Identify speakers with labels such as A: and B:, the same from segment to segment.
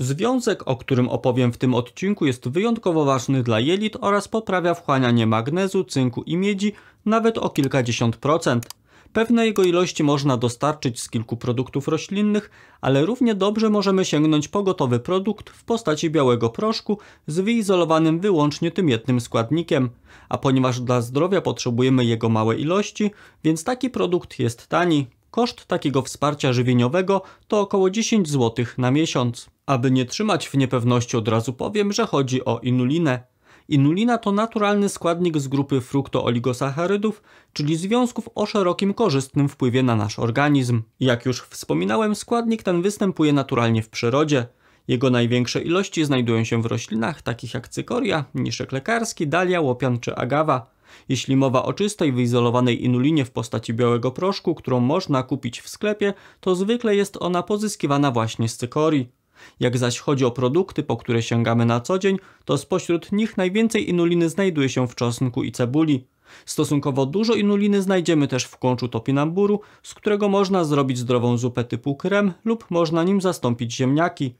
A: Związek, o którym opowiem w tym odcinku jest wyjątkowo ważny dla jelit oraz poprawia wchłanianie magnezu, cynku i miedzi nawet o kilkadziesiąt procent. Pewne jego ilości można dostarczyć z kilku produktów roślinnych, ale równie dobrze możemy sięgnąć po gotowy produkt w postaci białego proszku z wyizolowanym wyłącznie tym jednym składnikiem. A ponieważ dla zdrowia potrzebujemy jego małe ilości, więc taki produkt jest tani. Koszt takiego wsparcia żywieniowego to około 10 zł na miesiąc. Aby nie trzymać w niepewności od razu powiem, że chodzi o inulinę. Inulina to naturalny składnik z grupy fruktooligosacharydów, czyli związków o szerokim korzystnym wpływie na nasz organizm. Jak już wspominałem, składnik ten występuje naturalnie w przyrodzie. Jego największe ilości znajdują się w roślinach takich jak cykoria, niszek lekarski, dalia, łopian czy agawa. Jeśli mowa o czystej, wyizolowanej inulinie w postaci białego proszku, którą można kupić w sklepie, to zwykle jest ona pozyskiwana właśnie z cykorii. Jak zaś chodzi o produkty, po które sięgamy na co dzień, to spośród nich najwięcej inuliny znajduje się w czosnku i cebuli. Stosunkowo dużo inuliny znajdziemy też w kączu topinamburu, z którego można zrobić zdrową zupę typu krem lub można nim zastąpić ziemniaki.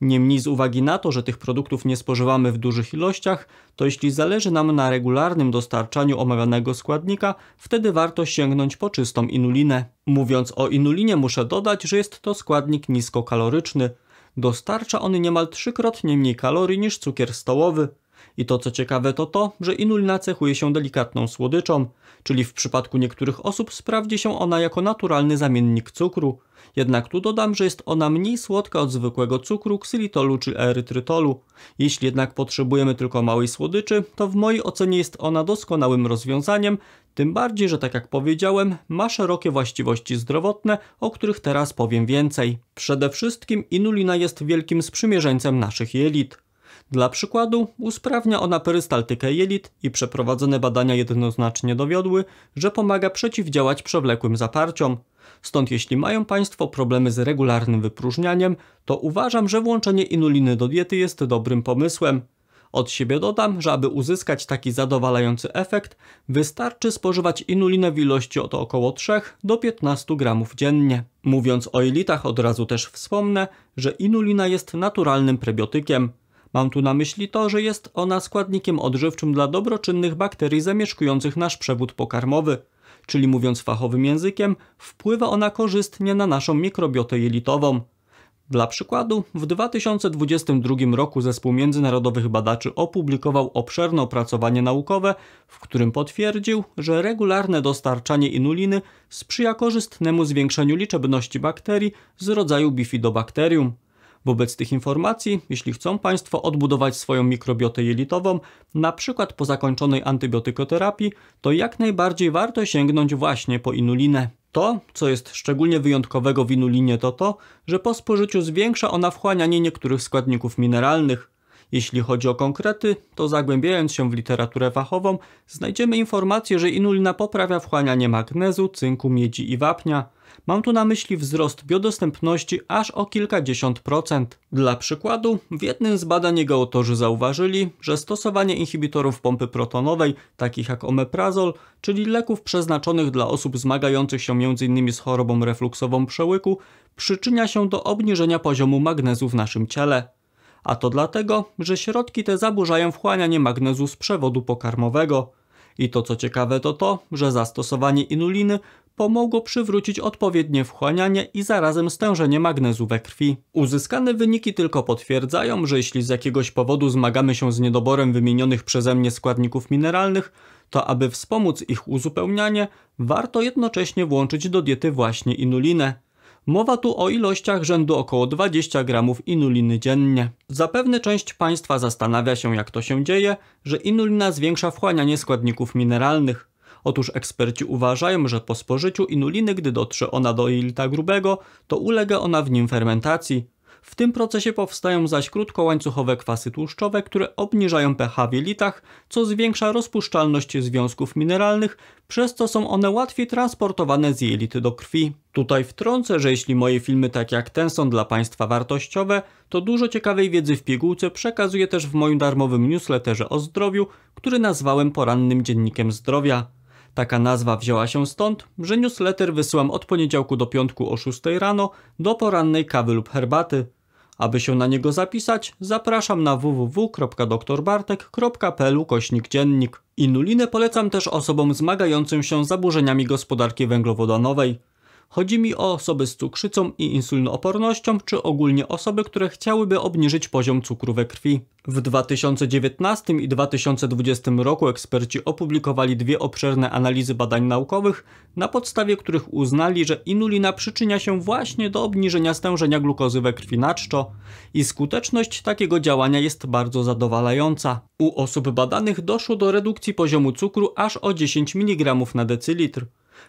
A: Niemniej z uwagi na to, że tych produktów nie spożywamy w dużych ilościach, to jeśli zależy nam na regularnym dostarczaniu omawianego składnika, wtedy warto sięgnąć po czystą inulinę. Mówiąc o inulinie muszę dodać, że jest to składnik niskokaloryczny. Dostarcza on niemal trzykrotnie mniej kalorii niż cukier stołowy. I to co ciekawe to to, że inulina cechuje się delikatną słodyczą, czyli w przypadku niektórych osób sprawdzi się ona jako naturalny zamiennik cukru. Jednak tu dodam, że jest ona mniej słodka od zwykłego cukru, ksylitolu czy erytrytolu. Jeśli jednak potrzebujemy tylko małej słodyczy, to w mojej ocenie jest ona doskonałym rozwiązaniem, tym bardziej, że tak jak powiedziałem, ma szerokie właściwości zdrowotne, o których teraz powiem więcej. Przede wszystkim inulina jest wielkim sprzymierzeńcem naszych jelit. Dla przykładu usprawnia ona perystaltykę jelit i przeprowadzone badania jednoznacznie dowiodły, że pomaga przeciwdziałać przewlekłym zaparciom. Stąd jeśli mają Państwo problemy z regularnym wypróżnianiem, to uważam, że włączenie inuliny do diety jest dobrym pomysłem. Od siebie dodam, że aby uzyskać taki zadowalający efekt, wystarczy spożywać inulinę w ilości od około 3 do 15 gramów dziennie. Mówiąc o jelitach od razu też wspomnę, że inulina jest naturalnym prebiotykiem. Mam tu na myśli to, że jest ona składnikiem odżywczym dla dobroczynnych bakterii zamieszkujących nasz przewód pokarmowy. Czyli mówiąc fachowym językiem, wpływa ona korzystnie na naszą mikrobiotę jelitową. Dla przykładu, w 2022 roku zespół międzynarodowych badaczy opublikował obszerne opracowanie naukowe, w którym potwierdził, że regularne dostarczanie inuliny sprzyja korzystnemu zwiększeniu liczebności bakterii z rodzaju bifidobakterium. Wobec tych informacji, jeśli chcą Państwo odbudować swoją mikrobiotę jelitową, na przykład po zakończonej antybiotykoterapii, to jak najbardziej warto sięgnąć właśnie po inulinę. To, co jest szczególnie wyjątkowego w inulinie to to, że po spożyciu zwiększa ona wchłanianie niektórych składników mineralnych. Jeśli chodzi o konkrety, to zagłębiając się w literaturę fachową, znajdziemy informację, że inulina poprawia wchłanianie magnezu, cynku, miedzi i wapnia. Mam tu na myśli wzrost biodostępności aż o kilkadziesiąt procent. Dla przykładu, w jednym z badań jego autorzy zauważyli, że stosowanie inhibitorów pompy protonowej, takich jak omeprazol, czyli leków przeznaczonych dla osób zmagających się m.in. z chorobą refluksową przełyku, przyczynia się do obniżenia poziomu magnezu w naszym ciele. A to dlatego, że środki te zaburzają wchłanianie magnezu z przewodu pokarmowego. I to co ciekawe to to, że zastosowanie inuliny pomogło przywrócić odpowiednie wchłanianie i zarazem stężenie magnezu we krwi. Uzyskane wyniki tylko potwierdzają, że jeśli z jakiegoś powodu zmagamy się z niedoborem wymienionych przeze mnie składników mineralnych, to aby wspomóc ich uzupełnianie, warto jednocześnie włączyć do diety właśnie inulinę. Mowa tu o ilościach rzędu około 20 gramów inuliny dziennie. Zapewne część Państwa zastanawia się, jak to się dzieje, że inulina zwiększa wchłanianie składników mineralnych. Otóż eksperci uważają, że po spożyciu inuliny, gdy dotrze ona do jelita grubego, to ulega ona w nim fermentacji. W tym procesie powstają zaś krótkołańcuchowe kwasy tłuszczowe, które obniżają pH w jelitach, co zwiększa rozpuszczalność związków mineralnych, przez co są one łatwiej transportowane z jelity do krwi. Tutaj wtrącę, że jeśli moje filmy tak jak ten są dla Państwa wartościowe, to dużo ciekawej wiedzy w pigułce przekazuję też w moim darmowym newsletterze o zdrowiu, który nazwałem porannym dziennikiem zdrowia. Taka nazwa wzięła się stąd, że newsletter wysyłam od poniedziałku do piątku o 6 rano do porannej kawy lub herbaty. Aby się na niego zapisać, zapraszam na www.doktorbartek.pl kośnik dziennik. Inulinę polecam też osobom zmagającym się z zaburzeniami gospodarki węglowodanowej. Chodzi mi o osoby z cukrzycą i insulinoopornością, czy ogólnie osoby, które chciałyby obniżyć poziom cukru we krwi. W 2019 i 2020 roku eksperci opublikowali dwie obszerne analizy badań naukowych, na podstawie których uznali, że inulina przyczynia się właśnie do obniżenia stężenia glukozy we krwi na czczo i skuteczność takiego działania jest bardzo zadowalająca. U osób badanych doszło do redukcji poziomu cukru aż o 10 mg na decylitr.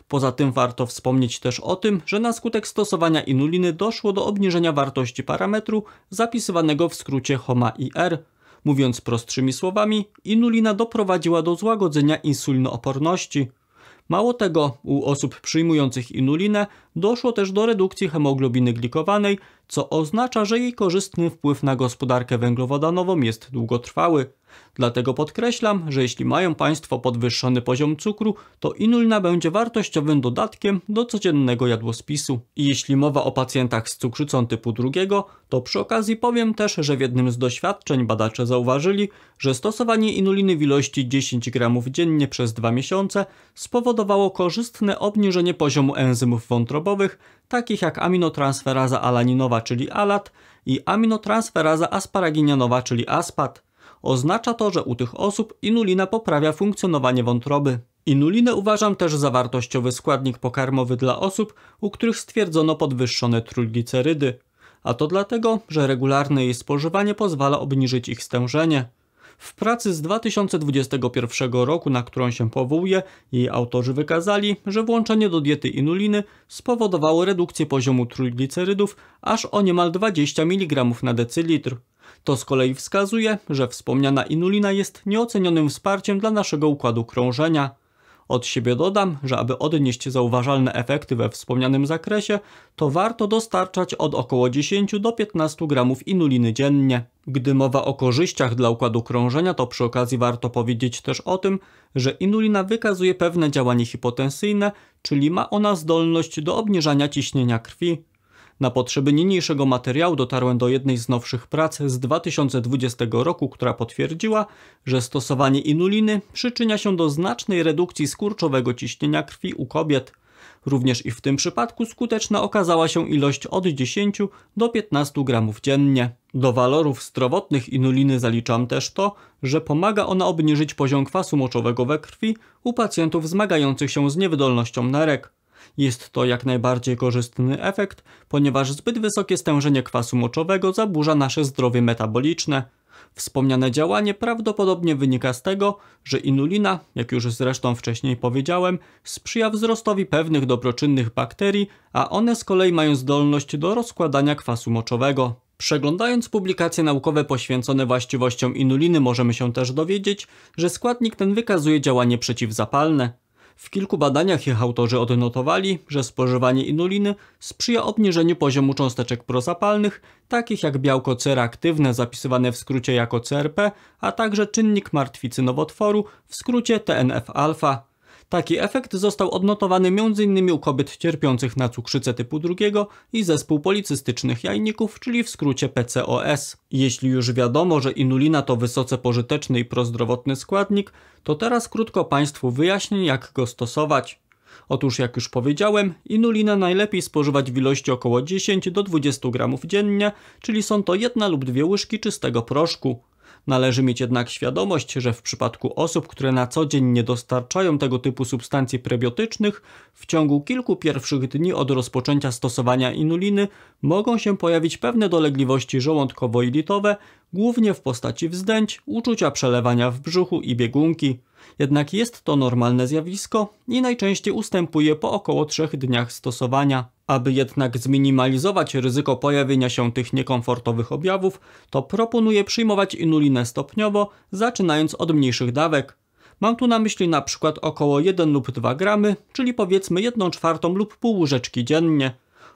A: Poza tym warto wspomnieć też o tym, że na skutek stosowania inuliny doszło do obniżenia wartości parametru zapisywanego w skrócie HOMA-IR. Mówiąc prostszymi słowami, inulina doprowadziła do złagodzenia insulinooporności. Mało tego, u osób przyjmujących inulinę Doszło też do redukcji hemoglobiny glikowanej, co oznacza, że jej korzystny wpływ na gospodarkę węglowodanową jest długotrwały. Dlatego podkreślam, że jeśli mają Państwo podwyższony poziom cukru, to inulina będzie wartościowym dodatkiem do codziennego jadłospisu. I jeśli mowa o pacjentach z cukrzycą typu drugiego, to przy okazji powiem też, że w jednym z doświadczeń badacze zauważyli, że stosowanie inuliny w ilości 10 g dziennie przez 2 miesiące spowodowało korzystne obniżenie poziomu enzymów wątroby chorobowych, takich jak aminotransferaza alaninowa, czyli ALAT i aminotransferaza asparaginianowa, czyli ASPAT. Oznacza to, że u tych osób inulina poprawia funkcjonowanie wątroby. Inulinę uważam też za wartościowy składnik pokarmowy dla osób, u których stwierdzono podwyższone trójglicerydy. A to dlatego, że regularne jej spożywanie pozwala obniżyć ich stężenie. W pracy z 2021 roku, na którą się powołuje, jej autorzy wykazali, że włączenie do diety inuliny spowodowało redukcję poziomu trójglicerydów aż o niemal 20 mg na decylitr. To z kolei wskazuje, że wspomniana inulina jest nieocenionym wsparciem dla naszego układu krążenia. Od siebie dodam, że aby odnieść zauważalne efekty we wspomnianym zakresie, to warto dostarczać od około 10 do 15 gramów inuliny dziennie. Gdy mowa o korzyściach dla układu krążenia, to przy okazji warto powiedzieć też o tym, że inulina wykazuje pewne działanie hipotensyjne, czyli ma ona zdolność do obniżania ciśnienia krwi, na potrzeby niniejszego materiału dotarłem do jednej z nowszych prac z 2020 roku, która potwierdziła, że stosowanie inuliny przyczynia się do znacznej redukcji skurczowego ciśnienia krwi u kobiet. Również i w tym przypadku skuteczna okazała się ilość od 10 do 15 gramów dziennie. Do walorów zdrowotnych inuliny zaliczam też to, że pomaga ona obniżyć poziom kwasu moczowego we krwi u pacjentów zmagających się z niewydolnością nerek. Jest to jak najbardziej korzystny efekt, ponieważ zbyt wysokie stężenie kwasu moczowego zaburza nasze zdrowie metaboliczne. Wspomniane działanie prawdopodobnie wynika z tego, że inulina, jak już zresztą wcześniej powiedziałem, sprzyja wzrostowi pewnych dobroczynnych bakterii, a one z kolei mają zdolność do rozkładania kwasu moczowego. Przeglądając publikacje naukowe poświęcone właściwościom inuliny możemy się też dowiedzieć, że składnik ten wykazuje działanie przeciwzapalne. W kilku badaniach ich autorzy odnotowali, że spożywanie inuliny sprzyja obniżeniu poziomu cząsteczek prozapalnych, takich jak białko ceraktywne zapisywane w skrócie jako CRP, a także czynnik martwicy nowotworu w skrócie TNF-alfa. Taki efekt został odnotowany m.in. u kobiet cierpiących na cukrzycę typu drugiego i zespół policystycznych jajników, czyli w skrócie PCOS. Jeśli już wiadomo, że inulina to wysoce pożyteczny i prozdrowotny składnik, to teraz krótko Państwu wyjaśnię jak go stosować. Otóż jak już powiedziałem, inulina najlepiej spożywać w ilości około 10 do 20 gramów dziennie, czyli są to jedna lub dwie łyżki czystego proszku. Należy mieć jednak świadomość, że w przypadku osób, które na co dzień nie dostarczają tego typu substancji prebiotycznych, w ciągu kilku pierwszych dni od rozpoczęcia stosowania inuliny mogą się pojawić pewne dolegliwości żołądkowo-jelitowe, głównie w postaci wzdęć, uczucia przelewania w brzuchu i biegunki. Jednak jest to normalne zjawisko i najczęściej ustępuje po około 3 dniach stosowania. Aby jednak zminimalizować ryzyko pojawienia się tych niekomfortowych objawów, to proponuję przyjmować inulinę stopniowo, zaczynając od mniejszych dawek. Mam tu na myśli na przykład około 1 lub 2 gramy, czyli powiedzmy 1 czwartą lub pół łyżeczki dziennie.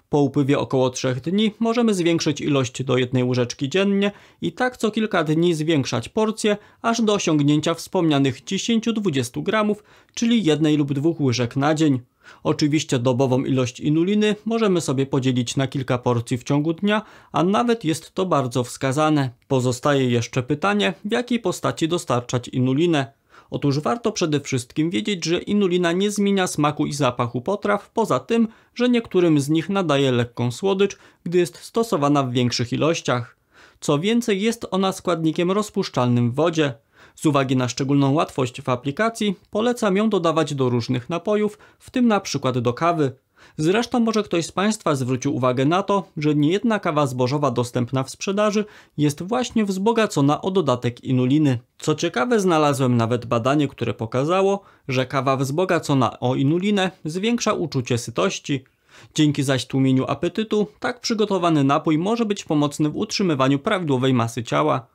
A: Po upływie około 3 dni możemy zwiększyć ilość do jednej łyżeczki dziennie i tak co kilka dni zwiększać porcję, aż do osiągnięcia wspomnianych 10-20 gramów, czyli jednej lub dwóch łyżek na dzień. Oczywiście dobową ilość inuliny możemy sobie podzielić na kilka porcji w ciągu dnia, a nawet jest to bardzo wskazane. Pozostaje jeszcze pytanie, w jakiej postaci dostarczać inulinę. Otóż warto przede wszystkim wiedzieć, że inulina nie zmienia smaku i zapachu potraw, poza tym, że niektórym z nich nadaje lekką słodycz, gdy jest stosowana w większych ilościach. Co więcej, jest ona składnikiem rozpuszczalnym w wodzie. Z uwagi na szczególną łatwość w aplikacji, polecam ją dodawać do różnych napojów, w tym na przykład do kawy. Zresztą może ktoś z Państwa zwrócił uwagę na to, że niejedna kawa zbożowa dostępna w sprzedaży jest właśnie wzbogacona o dodatek inuliny. Co ciekawe, znalazłem nawet badanie, które pokazało, że kawa wzbogacona o inulinę zwiększa uczucie sytości. Dzięki zaś tłumieniu apetytu, tak przygotowany napój może być pomocny w utrzymywaniu prawidłowej masy ciała.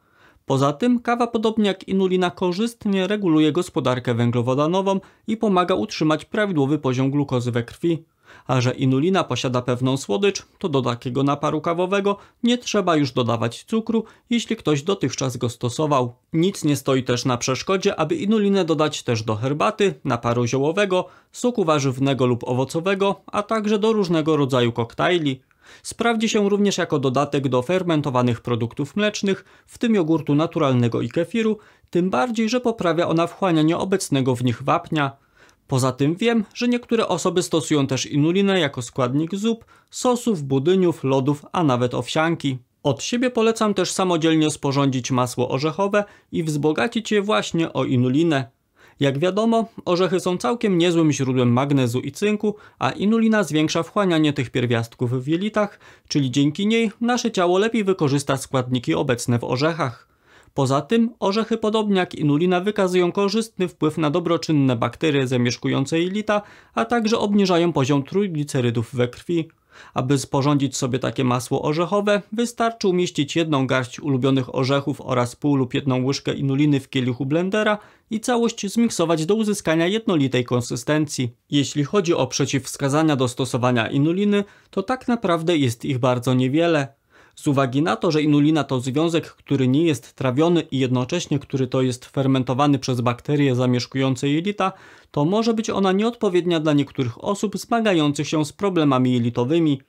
A: Poza tym kawa, podobnie jak inulina, korzystnie reguluje gospodarkę węglowodanową i pomaga utrzymać prawidłowy poziom glukozy we krwi. A że inulina posiada pewną słodycz, to do takiego naparu kawowego nie trzeba już dodawać cukru, jeśli ktoś dotychczas go stosował. Nic nie stoi też na przeszkodzie, aby inulinę dodać też do herbaty, naparu ziołowego, soku warzywnego lub owocowego, a także do różnego rodzaju koktajli. Sprawdzi się również jako dodatek do fermentowanych produktów mlecznych, w tym jogurtu naturalnego i kefiru, tym bardziej, że poprawia ona wchłanianie obecnego w nich wapnia. Poza tym wiem, że niektóre osoby stosują też inulinę jako składnik zup, sosów, budyniów, lodów, a nawet owsianki. Od siebie polecam też samodzielnie sporządzić masło orzechowe i wzbogacić je właśnie o inulinę. Jak wiadomo, orzechy są całkiem niezłym źródłem magnezu i cynku, a inulina zwiększa wchłanianie tych pierwiastków w jelitach, czyli dzięki niej nasze ciało lepiej wykorzysta składniki obecne w orzechach. Poza tym orzechy podobnie jak inulina wykazują korzystny wpływ na dobroczynne bakterie zamieszkujące jelita, a także obniżają poziom trójglicerydów we krwi. Aby sporządzić sobie takie masło orzechowe, wystarczy umieścić jedną garść ulubionych orzechów oraz pół lub jedną łyżkę inuliny w kielichu blendera i całość zmiksować do uzyskania jednolitej konsystencji. Jeśli chodzi o przeciwwskazania do stosowania inuliny, to tak naprawdę jest ich bardzo niewiele. Z uwagi na to, że inulina to związek, który nie jest trawiony i jednocześnie który to jest fermentowany przez bakterie zamieszkujące jelita, to może być ona nieodpowiednia dla niektórych osób zmagających się z problemami jelitowymi.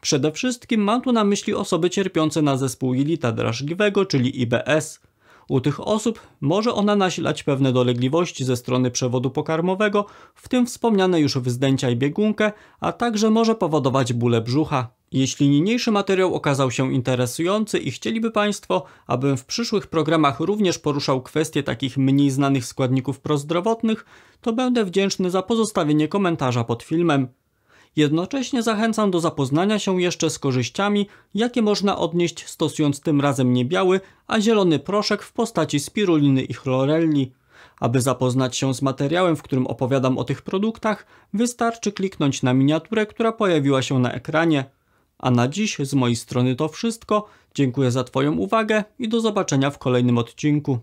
A: Przede wszystkim mam tu na myśli osoby cierpiące na zespół jelita drażliwego, czyli IBS – u tych osób może ona nasilać pewne dolegliwości ze strony przewodu pokarmowego, w tym wspomniane już wzdęcia i biegunkę, a także może powodować bóle brzucha. Jeśli niniejszy materiał okazał się interesujący i chcieliby Państwo, abym w przyszłych programach również poruszał kwestie takich mniej znanych składników prozdrowotnych, to będę wdzięczny za pozostawienie komentarza pod filmem. Jednocześnie zachęcam do zapoznania się jeszcze z korzyściami, jakie można odnieść stosując tym razem nie biały, a zielony proszek w postaci spiruliny i chlorelli. Aby zapoznać się z materiałem, w którym opowiadam o tych produktach, wystarczy kliknąć na miniaturę, która pojawiła się na ekranie. A na dziś z mojej strony to wszystko. Dziękuję za Twoją uwagę i do zobaczenia w kolejnym odcinku.